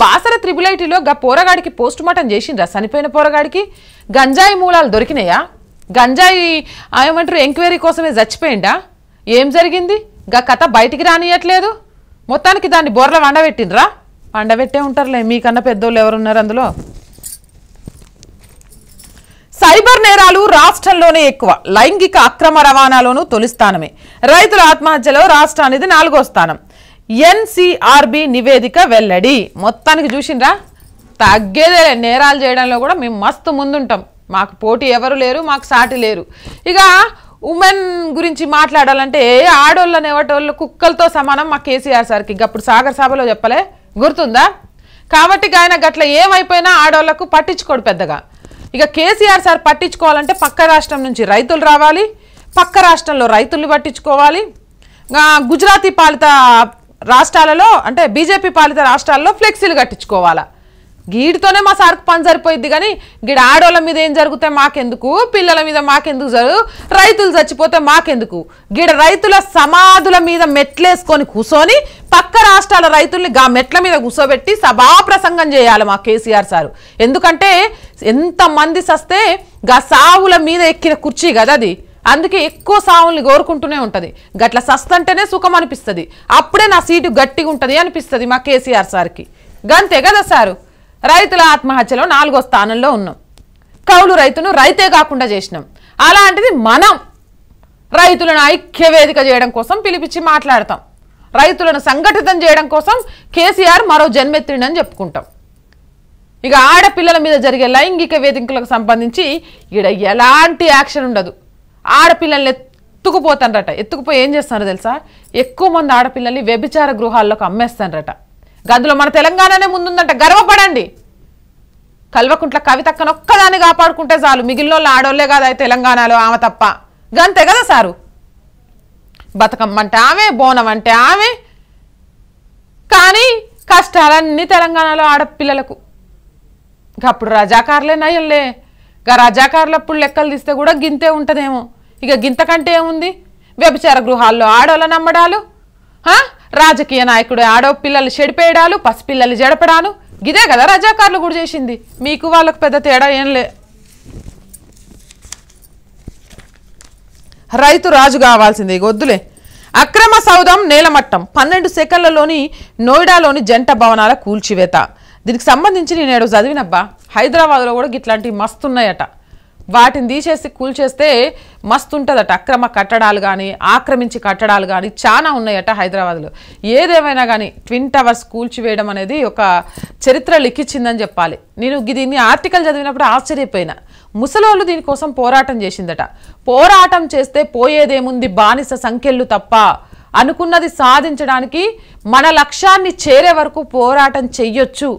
బాసర త్రిబులైటీలో గా పోరగాడికి పోస్ట్ మార్టం చేసిండ్రా చనిపోయిన పోరగాడికి గంజాయి మూలాలు దొరికినాయా గంజాయి ఏమంటారు ఎంక్వైరీ కోసమే చచ్చిపోయిండా ఏం జరిగింది గా కథ బయటికి రానియట్లేదు మొత్తానికి దాన్ని బోర్ల వండబెట్టిండ్రా వండబెట్టే ఉంటారులే మీకన్నా పెద్దోళ్ళు ఎవరున్నారు అందులో సైబర్ నేరాలు రాష్ట్రంలోనే ఎక్కువ లైంగిక అక్రమ రవాణాలోనూ తొలిస్థానమే రైతుల ఆత్మహత్యలో అనేది నాలుగో స్థానం ఎన్సీఆర్బి నివేదిక వెల్లడి మొత్తానికి చూసిండ్రా తగ్గేదే నేరాలు చేయడంలో కూడా మేము మస్తు ముందుంటాం మాకు పోటీ ఎవరు లేరు మాకు సాటి లేరు ఇక ఉమెన్ గురించి మాట్లాడాలంటే ఏ ఆడోళ్ళని ఎవటోళ్ళు కుక్కలతో సమానం మా కేసీఆర్ సార్కి ఇంకప్పుడు సాగర్ సభలో చెప్పలే గుర్తుందా కాబట్టి ఆయన గట్ల ఏమైపోయినా ఆడోళ్లకు పట్టించుకోడు పెద్దగా ఇక కేసీఆర్ సార్ పట్టించుకోవాలంటే పక్క రాష్ట్రం నుంచి రైతులు రావాలి పక్క రాష్ట్రంలో రైతుల్ని పట్టించుకోవాలి గుజరాతీ పాలిత రాష్ట్రాలలో అంటే బీజేపీ పాలిత రాష్ట్రాల్లో ఫ్లెక్సీలు కట్టించుకోవాలా గీడితోనే మా సార్కు పని సరిపోయిద్ది కానీ గీడ ఆడోళ్ళ మీద ఏం జరిగితే మాకెందుకు పిల్లల మీద మాకెందుకు జరుగు రైతులు చచ్చిపోతే మాకెందుకు గీడ రైతుల సమాధుల మీద మెట్లేసుకొని కూర్చొని పక్క రాష్ట్రాల రైతుల్ని గా మెట్ల మీద కూర్చోబెట్టి సభా ప్రసంగం చేయాలి మా కేసీఆర్ సారు ఎందుకంటే ఎంతమంది సస్తే గా సావుల మీద ఎక్కిన కుర్చీ కదా అది అందుకే ఎక్కువ సావుల్ని కోరుకుంటూనే ఉంటుంది గట్ల సస్తంటేనే సుఖం అనిపిస్తుంది అప్పుడే నా సీటు గట్టిగా ఉంటుంది అనిపిస్తుంది మా కేసీఆర్ సార్కి గంతే కదా సారు రైతుల ఆత్మహత్యలో నాలుగో స్థానంలో ఉన్నాం కౌలు రైతును రైతే కాకుండా చేసినాం అలాంటిది మనం రైతులను ఐక్య వేదిక చేయడం కోసం పిలిపించి మాట్లాడతాం రైతులను సంఘటితం చేయడం కోసం కేసీఆర్ మరో జన్మెత్తిండని చెప్పుకుంటాం ఇక ఆడపిల్లల మీద జరిగే లైంగిక వేధింపులకు సంబంధించి ఇక్కడ ఎలాంటి యాక్షన్ ఉండదు ఆడపిల్లల్ని ఎత్తుకుపోతానరట ఎత్తుకుపోయి ఏం చేస్తారో తెలుసా ఎక్కువ మంది ఆడపిల్లల్ని వ్యభిచార గృహాల్లోకి అమ్మేస్తానరట గదులు మన తెలంగాణనే ముందుందంట గర్వపడండి కల్వకుంట్ల ఒక్కదాన్ని కాపాడుకుంటే చాలు మిగిలిన ఆడోళ్లే కాదు తెలంగాణలో ఆమె తప్ప గంతే కదా సారు బతకమ్మంటే ఆమె బోనం అంటే ఆమె కానీ కష్టాలన్నీ తెలంగాణలో ఆడపిల్లలకు అప్పుడు రజాకారులే నయంలే ఇక రజాకారులు అప్పుడు లెక్కలు తీస్తే కూడా గింతే ఉంటుందేమో ఇక గింతకంటే ఏముంది వ్యభిచార గృహాల్లో ఆడోళ్ళ నమ్మడాలు రాజకీయ నాయకుడు ఆడో పిల్లలు చెడిపేయడాలు పసిపిల్లలు జడపడాలు గిదే కదా రజాకారులు కూడా చేసింది మీకు వాళ్ళకు పెద్ద తేడా ఏం లే రైతు రాజు కావాల్సింది గొద్దులే అక్రమ సౌదం నేలమట్టం పన్నెండు సెకండ్లలోని నోయిడాలోని జంట భవనాల కూల్చివేత దీనికి సంబంధించి నేను చదివినబ్బా హైదరాబాద్లో కూడా ఇట్లాంటివి మస్తున్నాయట వాటిని తీసేసి కూల్చేస్తే మస్తు ఉంటుందట అక్రమ కట్టడాలు కానీ ఆక్రమించి కట్టడాలు కానీ చాలా ఉన్నాయట హైదరాబాద్లో ఏదేమైనా కానీ ట్విన్ టవర్స్ కూల్చివేయడం అనేది ఒక చరిత్ర లిఖించిందని చెప్పాలి నేను దీన్ని ఆర్టికల్ చదివినప్పుడు ఆశ్చర్యపోయినా ముసలోళ్ళు దీనికోసం పోరాటం చేసిందట పోరాటం చేస్తే పోయేదేముంది బానిస సంఖ్యలు తప్ప అనుకున్నది సాధించడానికి మన లక్ష్యాన్ని చేరే వరకు పోరాటం చెయ్యొచ్చు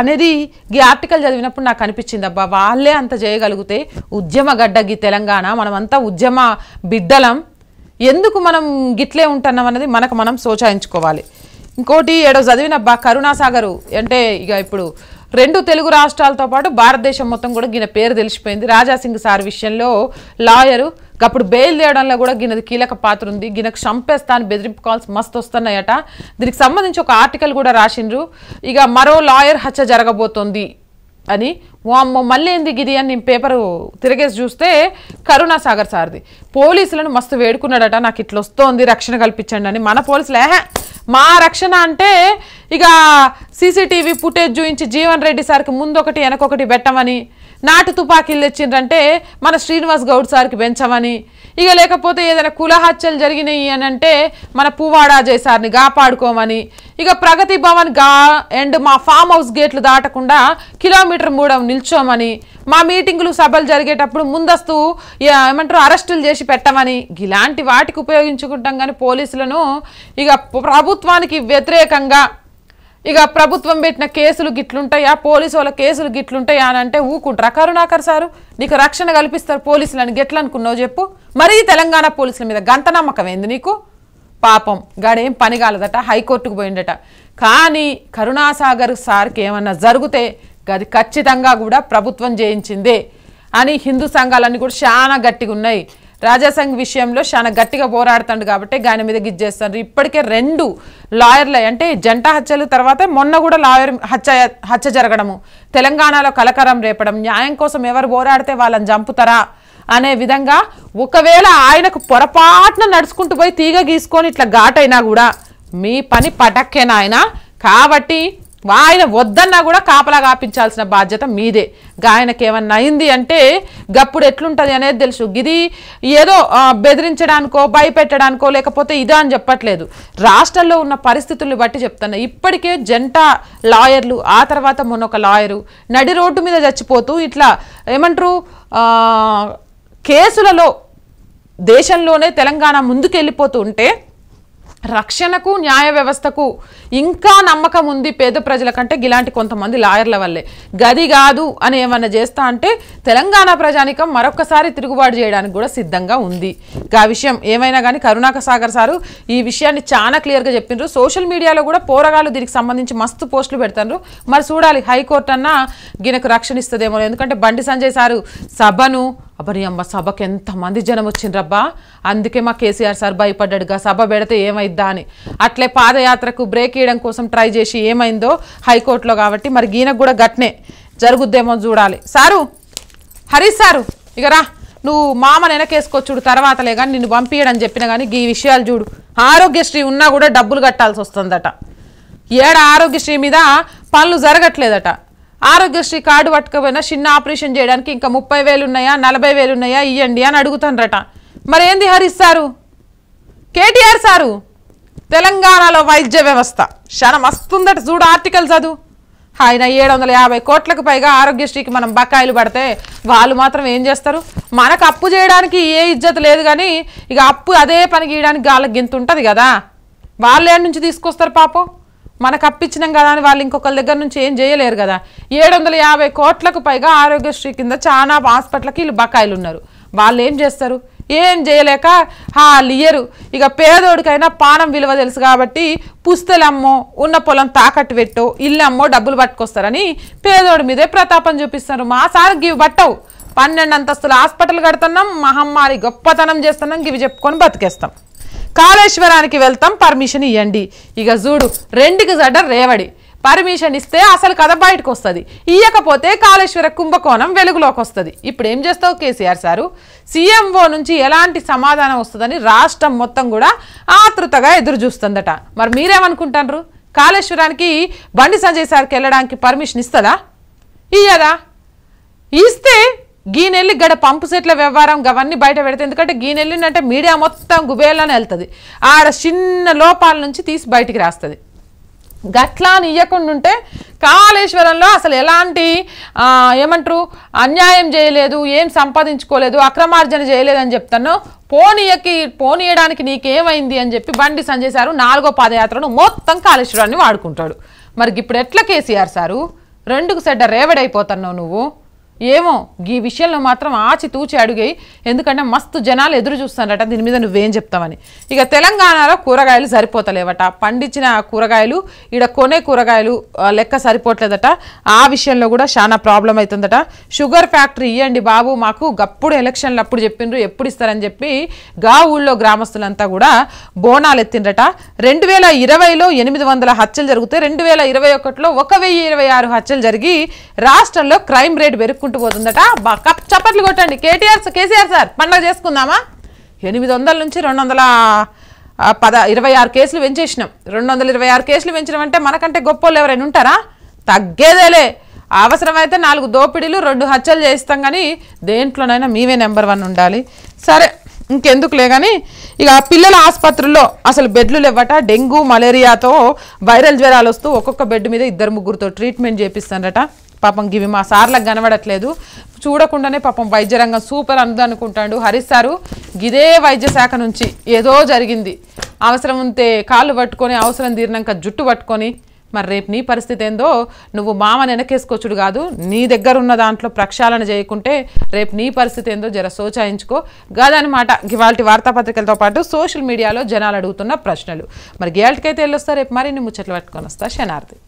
అనేది ఈ ఆర్టికల్ చదివినప్పుడు నాకు అనిపించింది అబ్బా వాళ్ళే అంత చేయగలిగితే ఉద్యమ గడ్డగి తెలంగాణ మనమంతా ఉద్యమ బిడ్డలం ఎందుకు మనం గిట్లే ఉంటున్నాం అన్నది మనకు మనం సోచాయించుకోవాలి ఇంకోటి ఏడో చదివినబ్బా కరుణాసాగరు అంటే ఇక ఇప్పుడు రెండు తెలుగు రాష్ట్రాలతో పాటు భారతదేశం మొత్తం కూడా ఈయన పేరు తెలిసిపోయింది రాజాసింగ్ సార్ విషయంలో లాయరు అప్పుడు బెయిల్ తేయడంలో కూడా గిన్నది కీలక పాత్ర ఉంది గినకు చంపేస్తా అని బెదిరింపు కాల్స్ మస్తు వస్తున్నాయట దీనికి సంబంధించి ఒక ఆర్టికల్ కూడా రాసిండ్రు ఇక మరో లాయర్ హత్య జరగబోతోంది అని అమ్మ మళ్ళీ ఏంది గిది అని నేను పేపరు తిరగేసి చూస్తే కరుణాసాగర్ సార్ది పోలీసులను మస్తు వేడుకున్నాడట నాకు ఇట్లా వస్తోంది రక్షణ కల్పించండి అని మన పోలీసులు ఏహే మా రక్షణ అంటే ఇక సీసీటీవీ ఫుటేజ్ చూపించి జీవన్ రెడ్డి సార్కి ముందొకటి వెనకొకటి పెట్టమని నాటు తుపాకీలు తెచ్చిండ్రంటే మన శ్రీనివాస్ గౌడ్ సార్కి పెంచమని ఇక లేకపోతే ఏదైనా కులహత్యలు జరిగినాయి అని అంటే మన పువ్వాడాజయ్ సార్ని కాపాడుకోమని ఇక ప్రగతి భవన్ గా అండ్ మా ఫామ్ హౌస్ గేట్లు దాటకుండా కిలోమీటర్ మూడవ నిల్చోమని మా మీటింగులు సభలు జరిగేటప్పుడు ముందస్తు ఏమంటారు అరెస్టులు చేసి పెట్టమని ఇలాంటి వాటికి ఉపయోగించుకుంటాం కానీ పోలీసులను ఇక ప్రభుత్వానికి వ్యతిరేకంగా ఇక ప్రభుత్వం పెట్టిన కేసులు గిట్లుంటాయా పోలీసు వాళ్ళ కేసులు గిట్లుంటాయా అని అంటే ఊకుంటారా కరుణాకర్ సారు నీకు రక్షణ కల్పిస్తారు పోలీసులని గెట్లనుకున్నావు చెప్పు మరీ తెలంగాణ పోలీసుల మీద గంట నమ్మకం ఏంది నీకు పాపం గాడేం పని కాలేదట హైకోర్టుకు పోయిండట కానీ కరుణాసాగర్ సార్కి ఏమన్నా జరిగితే అది ఖచ్చితంగా కూడా ప్రభుత్వం చేయించిందే అని హిందూ సంఘాలన్నీ కూడా చాలా గట్టిగా ఉన్నాయి రాజాసంఘ్ విషయంలో చాలా గట్టిగా పోరాడుతాడు కాబట్టి గాని మీద గిజ్జేస్తారు ఇప్పటికే రెండు లాయర్లు అంటే జంట హత్యలు తర్వాత మొన్న కూడా లాయర్ హత్య హత్య జరగడము తెలంగాణలో కలకరం రేపడం న్యాయం కోసం ఎవరు పోరాడితే వాళ్ళని చంపుతారా అనే విధంగా ఒకవేళ ఆయనకు పొరపాటున నడుచుకుంటూ పోయి తీగ గీసుకొని ఇట్లా ఘాటైనా కూడా మీ పని పటక్కేనాయన కాబట్టి ఆయన వద్దన్నా కూడా కాపలా కాపించాల్సిన బాధ్యత మీదే ఆయనకి ఏమన్నా అయింది అంటే గప్పుడు ఎట్లుంటుంది అనేది తెలుసు గిది ఏదో బెదిరించడానికో భయపెట్టడానికో లేకపోతే ఇదా అని చెప్పట్లేదు రాష్ట్రంలో ఉన్న పరిస్థితులను బట్టి చెప్తున్నా ఇప్పటికే జంట లాయర్లు ఆ తర్వాత మొన్న ఒక లాయరు నడి రోడ్డు మీద చచ్చిపోతూ ఇట్లా ఏమంటారు కేసులలో దేశంలోనే తెలంగాణ ముందుకెళ్ళిపోతూ ఉంటే రక్షణకు న్యాయ వ్యవస్థకు ఇంకా నమ్మకం ఉంది పేద ప్రజల కంటే ఇలాంటి కొంతమంది లాయర్ల వల్లే గది కాదు అని ఏమన్నా చేస్తా అంటే తెలంగాణ ప్రజానికం మరొకసారి తిరుగుబాటు చేయడానికి కూడా సిద్ధంగా ఉంది ఆ విషయం ఏమైనా కానీ కరుణాక సాగర్ సారు ఈ విషయాన్ని చాలా క్లియర్గా చెప్పిండ్రు సోషల్ మీడియాలో కూడా పోరగాలు దీనికి సంబంధించి మస్తు పోస్టులు పెడతారు మరి చూడాలి హైకోర్టు అన్నా గీనకు రక్షణ ఇస్తుందేమో ఎందుకంటే బండి సంజయ్ సారు సభను అబ్బరి అమ్మ సభకు ఎంతమంది జనం వచ్చిండ్రబ్బా అందుకే మా కేసీఆర్ సార్ భయపడ్డాడుగా సభ పెడితే ఏమైద్దా అని అట్లే పాదయాత్రకు బ్రేక్ వేయడం కోసం ట్రై చేసి ఏమైందో హైకోర్టులో కాబట్టి మరి గీనకు కూడా గట్నే జరుగుద్దేమో చూడాలి సారు హరీష్ సారు ఇక రా నువ్వు మామ వెనకేసుకో చూడు తర్వాతలే కానీ నిన్ను పంపించడని చెప్పిన కానీ ఈ విషయాలు చూడు ఆరోగ్యశ్రీ ఉన్నా కూడా డబ్బులు కట్టాల్సి వస్తుందట ఏడ ఆరోగ్యశ్రీ మీద పనులు జరగట్లేదట ఆరోగ్యశ్రీ కార్డు పట్టుకపోయినా చిన్న ఆపరేషన్ చేయడానికి ఇంకా ముప్పై వేలు ఉన్నాయా నలభై వేలు ఉన్నాయా ఇయ్యండి అని అడుగుతానరట మరేంది హరిస్తారు కేటీఆర్ సారు తెలంగాణలో వైద్య వ్యవస్థ క్షణం వస్తుందట చూడు ఆర్టికల్ చదువు ఆయన ఏడు వందల యాభై కోట్లకు పైగా ఆరోగ్యశ్రీకి మనం బకాయిలు పడితే వాళ్ళు మాత్రం ఏం చేస్తారు మనకు అప్పు చేయడానికి ఏ ఇజ్జత్ లేదు కానీ ఇక అప్పు అదే పని గీయడానికి గాళ్ళకి గింత ఉంటుంది కదా వాళ్ళు ఏడు నుంచి తీసుకొస్తారు పాపం మనకు అప్పించినాం కదా అని వాళ్ళు ఇంకొకరి దగ్గర నుంచి ఏం చేయలేరు కదా ఏడు వందల యాభై కోట్లకు పైగా ఆరోగ్యశ్రీ కింద చాలా హాస్పిటల్కి వీళ్ళు బకాయిలు ఉన్నారు వాళ్ళు ఏం చేస్తారు ఏం చేయలేక వాళ్ళు ఇయ్యరు ఇక పేదోడికైనా పానం విలువ తెలుసు కాబట్టి పుస్తలమ్మో ఉన్న పొలం తాకట్టు పెట్టో ఇల్లమ్మో డబ్బులు పట్టుకొస్తారని పేదోడి మీదే ప్రతాపం చూపిస్తారు మా సార్ గివి పట్టవు పన్నెండు అంతస్తుల హాస్పిటల్ కడుతున్నాం మహమ్మారి గొప్పతనం చేస్తున్నాం గివి చెప్పుకొని బతికేస్తాం కాళేశ్వరానికి వెళ్తాం పర్మిషన్ ఇవ్వండి ఇక చూడు రెండుకి జడ రేవడి పర్మిషన్ ఇస్తే అసలు కథ బయటకు వస్తుంది ఇయ్యకపోతే కాళేశ్వర కుంభకోణం వెలుగులోకి వస్తుంది ఇప్పుడు ఏం చేస్తావు కేసీఆర్ సారు సీఎంఓ నుంచి ఎలాంటి సమాధానం వస్తుందని రాష్ట్రం మొత్తం కూడా ఆతృతగా ఎదురు చూస్తుందట మరి మీరేమనుకుంటారు కాళేశ్వరానికి బండి సంజయ్ సార్కి వెళ్ళడానికి పర్మిషన్ ఇస్తుందా ఇయ్యదా ఇస్తే గీనెల్లి గడ పంపు సెట్ల వ్యవహారం అవన్నీ బయట పెడితే ఎందుకంటే గీనెల్లినంటే మీడియా మొత్తం గుబేళ్ళని వెళ్తుంది ఆడ చిన్న లోపాల నుంచి తీసి బయటికి రాస్తుంది గట్లా ఇవ్వకుండా ఉంటే కాళేశ్వరంలో అసలు ఎలాంటి ఏమంటారు అన్యాయం చేయలేదు ఏం సంపాదించుకోలేదు అక్రమార్జన చేయలేదని చెప్తాను పోనీయకి పోనీయడానికి నీకేమైంది అని చెప్పి బండి సంజయ్ సారు నాలుగో పాదయాత్రను మొత్తం కాళేశ్వరాన్ని వాడుకుంటాడు మరి ఇప్పుడు ఎట్లా కేసీఆర్ సారు రెండుకు సెడ్డ రేవడైపోతున్నావు నువ్వు ఏమో ఈ విషయంలో మాత్రం ఆచితూచి అడిగాయి ఎందుకంటే మస్తు జనాలు ఎదురు చూస్తారట దీని మీద నువ్వేం చెప్తావని ఇక తెలంగాణలో కూరగాయలు సరిపోతలేవట పండించిన కూరగాయలు ఈడ కొనే కూరగాయలు లెక్క సరిపోవట్లేదట ఆ విషయంలో కూడా చాలా ప్రాబ్లం అవుతుందట షుగర్ ఫ్యాక్టరీ ఇవ్వండి బాబు మాకు గప్పుడు ఎలక్షన్లు అప్పుడు చెప్పిండ్రు ఎప్పుడు ఇస్తారని చెప్పి గా ఊళ్ళో గ్రామస్తులంతా కూడా బోనాలు ఎత్తిండ్రట రెండు వేల ఇరవైలో ఎనిమిది వందల హత్యలు జరిగితే రెండు వేల ఇరవై ఒకటిలో ఒక వెయ్యి ఇరవై ఆరు హత్యలు జరిగి రాష్ట్రంలో క్రైమ్ రేట్ పెరుక్కుంటుంది కుట్టుకుపోతుందట బాగా చప్పట్లు కొట్టండి కేటీఆర్ కేసీఆర్ సార్ పండగ చేసుకుందామా ఎనిమిది వందల నుంచి రెండు వందల పద ఇరవై ఆరు కేసులు పెంచేసినాం రెండు వందల ఇరవై ఆరు కేసులు పెంచడం అంటే మనకంటే గొప్ప వాళ్ళు ఎవరైనా ఉంటారా తగ్గేదేలే అవసరమైతే నాలుగు దోపిడీలు రెండు హత్యలు చేస్తాం కానీ దేంట్లోనైనా మీవే నెంబర్ వన్ ఉండాలి సరే ఇంకెందుకులే కానీ ఇక పిల్లల ఆసుపత్రుల్లో అసలు బెడ్లు లేవట డెంగ్యూ మలేరియాతో వైరల్ జ్వరాలు వస్తూ ఒక్కొక్క బెడ్ మీద ఇద్దరు ముగ్గురుతో ట్రీట్మెంట్ చేపిస్తారట పాపం గివి మా సార్లకు కనబడట్లేదు చూడకుండానే పాపం వైద్య రంగం సూపర్ అందనుకుంటాడు హరీష్ సారు గిదే వైద్య శాఖ నుంచి ఏదో జరిగింది అవసరం ఉంటే కాళ్ళు పట్టుకొని అవసరం తీరినాక జుట్టు పట్టుకొని మరి రేపు నీ పరిస్థితి ఏందో నువ్వు మామ వెనకేసుకొచ్చుడు కాదు నీ దగ్గర ఉన్న దాంట్లో ప్రక్షాళన చేయకుంటే రేపు నీ పరిస్థితి ఏందో జర సోచాయించుకో కాదనమాట ఇవాళ వార్తాపత్రికలతో పాటు సోషల్ మీడియాలో జనాలు అడుగుతున్న ప్రశ్నలు మరి గేల్ట్కైతే వెళ్ళొస్తా రేపు మరిన్ని ముచ్చట్లు పట్టుకొని వస్తా శనార్థి